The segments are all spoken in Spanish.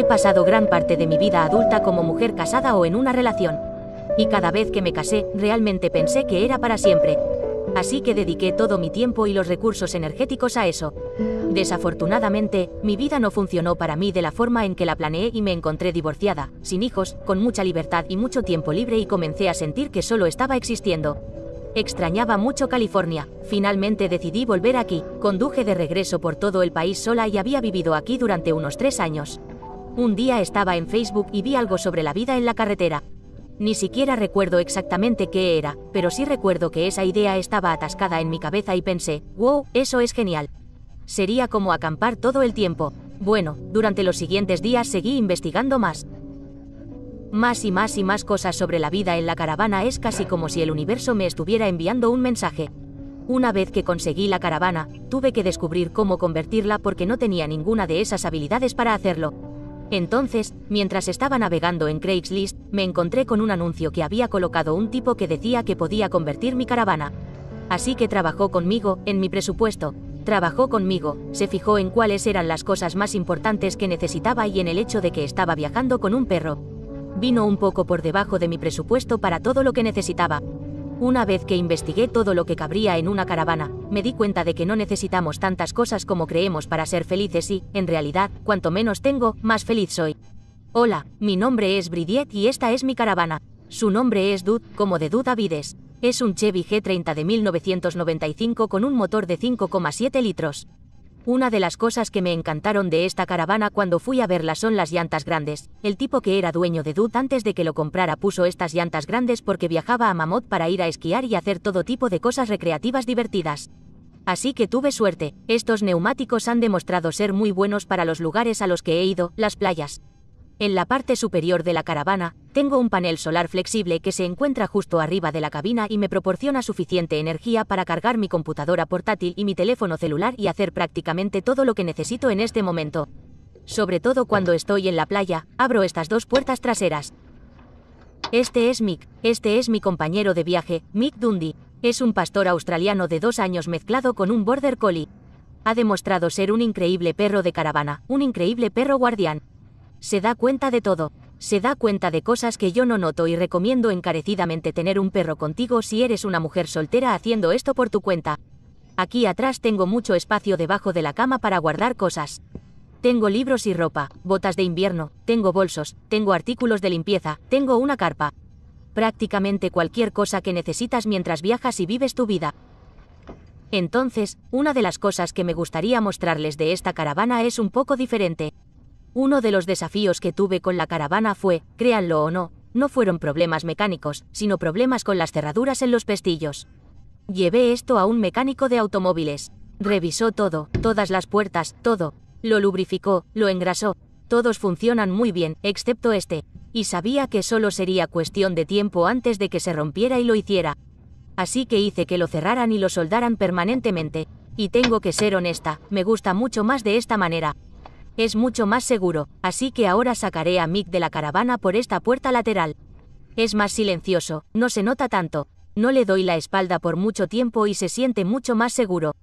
He pasado gran parte de mi vida adulta como mujer casada o en una relación. Y cada vez que me casé, realmente pensé que era para siempre. Así que dediqué todo mi tiempo y los recursos energéticos a eso. Desafortunadamente, mi vida no funcionó para mí de la forma en que la planeé y me encontré divorciada, sin hijos, con mucha libertad y mucho tiempo libre y comencé a sentir que solo estaba existiendo. Extrañaba mucho California. Finalmente decidí volver aquí. Conduje de regreso por todo el país sola y había vivido aquí durante unos tres años. Un día estaba en Facebook y vi algo sobre la vida en la carretera. Ni siquiera recuerdo exactamente qué era, pero sí recuerdo que esa idea estaba atascada en mi cabeza y pensé, wow, eso es genial. Sería como acampar todo el tiempo. Bueno, durante los siguientes días seguí investigando más. Más y más y más cosas sobre la vida en la caravana es casi como si el universo me estuviera enviando un mensaje. Una vez que conseguí la caravana, tuve que descubrir cómo convertirla porque no tenía ninguna de esas habilidades para hacerlo. Entonces, mientras estaba navegando en Craigslist, me encontré con un anuncio que había colocado un tipo que decía que podía convertir mi caravana. Así que trabajó conmigo, en mi presupuesto, trabajó conmigo, se fijó en cuáles eran las cosas más importantes que necesitaba y en el hecho de que estaba viajando con un perro. Vino un poco por debajo de mi presupuesto para todo lo que necesitaba. Una vez que investigué todo lo que cabría en una caravana, me di cuenta de que no necesitamos tantas cosas como creemos para ser felices y, en realidad, cuanto menos tengo, más feliz soy. Hola, mi nombre es Bridiet y esta es mi caravana. Su nombre es Dud, como de Dud Avides. Es un Chevy G30 de 1995 con un motor de 5,7 litros. Una de las cosas que me encantaron de esta caravana cuando fui a verla son las llantas grandes. El tipo que era dueño de Dud antes de que lo comprara puso estas llantas grandes porque viajaba a Mamot para ir a esquiar y hacer todo tipo de cosas recreativas divertidas. Así que tuve suerte, estos neumáticos han demostrado ser muy buenos para los lugares a los que he ido, las playas. En la parte superior de la caravana, tengo un panel solar flexible que se encuentra justo arriba de la cabina y me proporciona suficiente energía para cargar mi computadora portátil y mi teléfono celular y hacer prácticamente todo lo que necesito en este momento. Sobre todo cuando estoy en la playa, abro estas dos puertas traseras. Este es Mick, este es mi compañero de viaje, Mick Dundee. Es un pastor australiano de dos años mezclado con un border collie. Ha demostrado ser un increíble perro de caravana, un increíble perro guardián. Se da cuenta de todo. Se da cuenta de cosas que yo no noto y recomiendo encarecidamente tener un perro contigo si eres una mujer soltera haciendo esto por tu cuenta. Aquí atrás tengo mucho espacio debajo de la cama para guardar cosas. Tengo libros y ropa, botas de invierno, tengo bolsos, tengo artículos de limpieza, tengo una carpa. Prácticamente cualquier cosa que necesitas mientras viajas y vives tu vida. Entonces, una de las cosas que me gustaría mostrarles de esta caravana es un poco diferente. Uno de los desafíos que tuve con la caravana fue, créanlo o no, no fueron problemas mecánicos, sino problemas con las cerraduras en los pestillos. Llevé esto a un mecánico de automóviles. Revisó todo, todas las puertas, todo. Lo lubrificó, lo engrasó. Todos funcionan muy bien, excepto este. Y sabía que solo sería cuestión de tiempo antes de que se rompiera y lo hiciera. Así que hice que lo cerraran y lo soldaran permanentemente. Y tengo que ser honesta, me gusta mucho más de esta manera. Es mucho más seguro, así que ahora sacaré a Mick de la caravana por esta puerta lateral. Es más silencioso, no se nota tanto, no le doy la espalda por mucho tiempo y se siente mucho más seguro.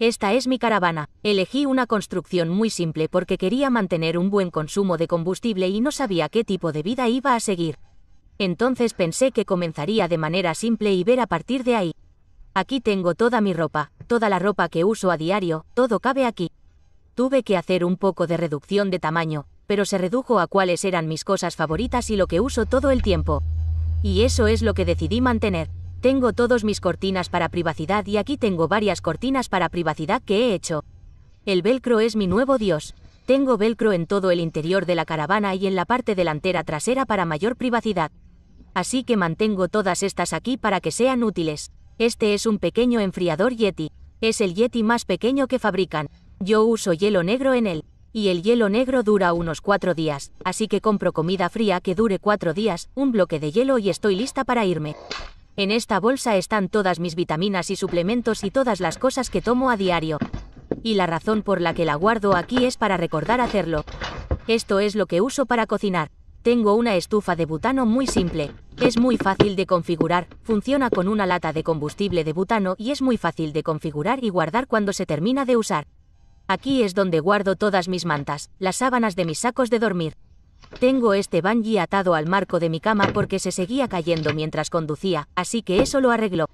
Esta es mi caravana. Elegí una construcción muy simple porque quería mantener un buen consumo de combustible y no sabía qué tipo de vida iba a seguir. Entonces pensé que comenzaría de manera simple y ver a partir de ahí. Aquí tengo toda mi ropa, toda la ropa que uso a diario, todo cabe aquí tuve que hacer un poco de reducción de tamaño, pero se redujo a cuáles eran mis cosas favoritas y lo que uso todo el tiempo. Y eso es lo que decidí mantener. Tengo todos mis cortinas para privacidad y aquí tengo varias cortinas para privacidad que he hecho. El velcro es mi nuevo dios. Tengo velcro en todo el interior de la caravana y en la parte delantera trasera para mayor privacidad. Así que mantengo todas estas aquí para que sean útiles. Este es un pequeño enfriador Yeti. Es el Yeti más pequeño que fabrican. Yo uso hielo negro en él, y el hielo negro dura unos cuatro días, así que compro comida fría que dure cuatro días, un bloque de hielo y estoy lista para irme. En esta bolsa están todas mis vitaminas y suplementos y todas las cosas que tomo a diario. Y la razón por la que la guardo aquí es para recordar hacerlo. Esto es lo que uso para cocinar. Tengo una estufa de butano muy simple. Es muy fácil de configurar, funciona con una lata de combustible de butano y es muy fácil de configurar y guardar cuando se termina de usar. Aquí es donde guardo todas mis mantas, las sábanas de mis sacos de dormir. Tengo este bungee atado al marco de mi cama porque se seguía cayendo mientras conducía, así que eso lo arregló.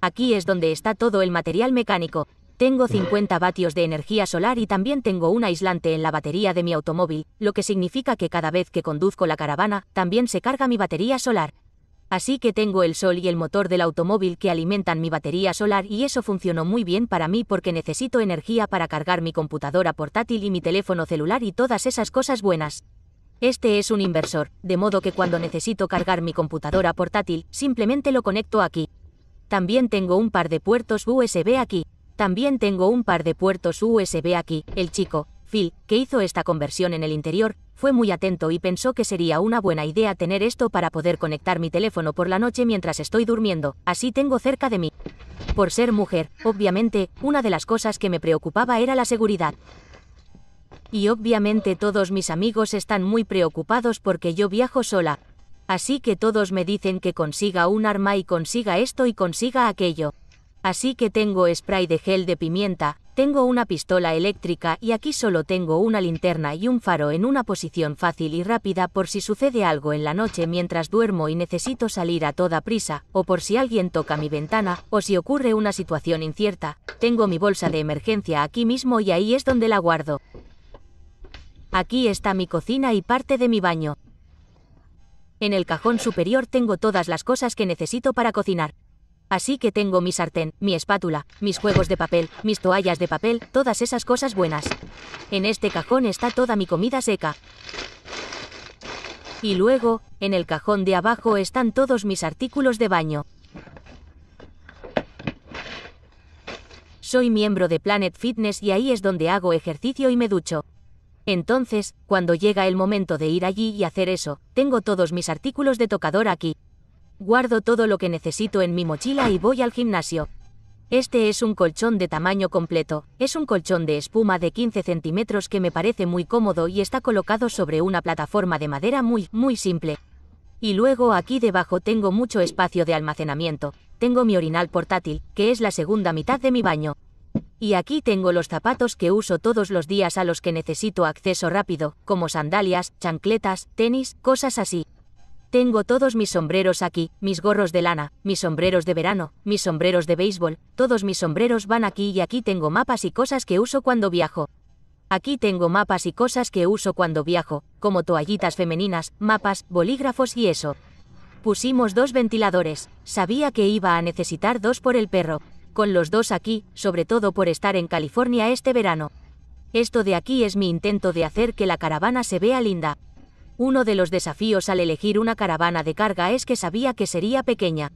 Aquí es donde está todo el material mecánico. Tengo 50 vatios de energía solar y también tengo un aislante en la batería de mi automóvil, lo que significa que cada vez que conduzco la caravana, también se carga mi batería solar. Así que tengo el sol y el motor del automóvil que alimentan mi batería solar y eso funcionó muy bien para mí porque necesito energía para cargar mi computadora portátil y mi teléfono celular y todas esas cosas buenas. Este es un inversor, de modo que cuando necesito cargar mi computadora portátil, simplemente lo conecto aquí. También tengo un par de puertos USB aquí. También tengo un par de puertos USB aquí. El chico, Phil, que hizo esta conversión en el interior, fue muy atento y pensó que sería una buena idea tener esto para poder conectar mi teléfono por la noche mientras estoy durmiendo, así tengo cerca de mí. Por ser mujer, obviamente, una de las cosas que me preocupaba era la seguridad. Y obviamente todos mis amigos están muy preocupados porque yo viajo sola. Así que todos me dicen que consiga un arma y consiga esto y consiga aquello. Así que tengo spray de gel de pimienta, tengo una pistola eléctrica y aquí solo tengo una linterna y un faro en una posición fácil y rápida por si sucede algo en la noche mientras duermo y necesito salir a toda prisa, o por si alguien toca mi ventana, o si ocurre una situación incierta. Tengo mi bolsa de emergencia aquí mismo y ahí es donde la guardo. Aquí está mi cocina y parte de mi baño. En el cajón superior tengo todas las cosas que necesito para cocinar. Así que tengo mi sartén, mi espátula, mis juegos de papel, mis toallas de papel, todas esas cosas buenas. En este cajón está toda mi comida seca. Y luego, en el cajón de abajo están todos mis artículos de baño. Soy miembro de Planet Fitness y ahí es donde hago ejercicio y me ducho. Entonces, cuando llega el momento de ir allí y hacer eso, tengo todos mis artículos de tocador aquí. Guardo todo lo que necesito en mi mochila y voy al gimnasio. Este es un colchón de tamaño completo, es un colchón de espuma de 15 centímetros que me parece muy cómodo y está colocado sobre una plataforma de madera muy, muy simple. Y luego aquí debajo tengo mucho espacio de almacenamiento, tengo mi orinal portátil, que es la segunda mitad de mi baño. Y aquí tengo los zapatos que uso todos los días a los que necesito acceso rápido, como sandalias, chancletas, tenis, cosas así. Tengo todos mis sombreros aquí, mis gorros de lana, mis sombreros de verano, mis sombreros de béisbol, todos mis sombreros van aquí y aquí tengo mapas y cosas que uso cuando viajo. Aquí tengo mapas y cosas que uso cuando viajo, como toallitas femeninas, mapas, bolígrafos y eso. Pusimos dos ventiladores, sabía que iba a necesitar dos por el perro, con los dos aquí, sobre todo por estar en California este verano. Esto de aquí es mi intento de hacer que la caravana se vea linda. Uno de los desafíos al elegir una caravana de carga es que sabía que sería pequeña.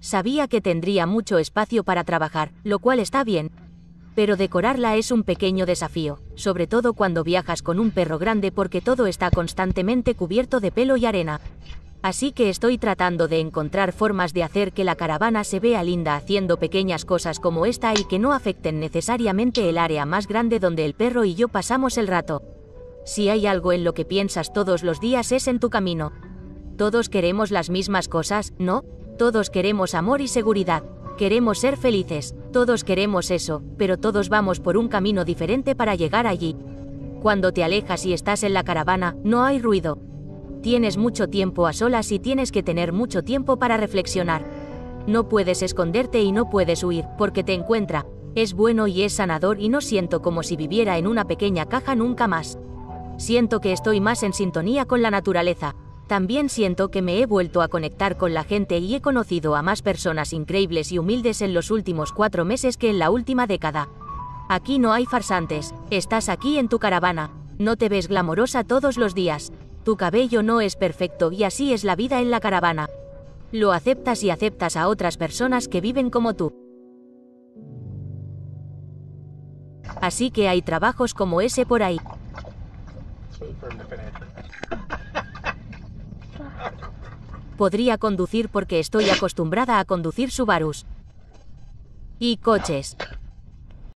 Sabía que tendría mucho espacio para trabajar, lo cual está bien. Pero decorarla es un pequeño desafío, sobre todo cuando viajas con un perro grande porque todo está constantemente cubierto de pelo y arena. Así que estoy tratando de encontrar formas de hacer que la caravana se vea linda haciendo pequeñas cosas como esta y que no afecten necesariamente el área más grande donde el perro y yo pasamos el rato. Si hay algo en lo que piensas todos los días es en tu camino. Todos queremos las mismas cosas, ¿no? Todos queremos amor y seguridad. Queremos ser felices, todos queremos eso, pero todos vamos por un camino diferente para llegar allí. Cuando te alejas y estás en la caravana, no hay ruido. Tienes mucho tiempo a solas y tienes que tener mucho tiempo para reflexionar. No puedes esconderte y no puedes huir, porque te encuentra. Es bueno y es sanador y no siento como si viviera en una pequeña caja nunca más siento que estoy más en sintonía con la naturaleza. También siento que me he vuelto a conectar con la gente y he conocido a más personas increíbles y humildes en los últimos cuatro meses que en la última década. Aquí no hay farsantes, estás aquí en tu caravana, no te ves glamorosa todos los días, tu cabello no es perfecto y así es la vida en la caravana. Lo aceptas y aceptas a otras personas que viven como tú. Así que hay trabajos como ese por ahí. Podría conducir porque estoy acostumbrada a conducir Subarus. Y coches.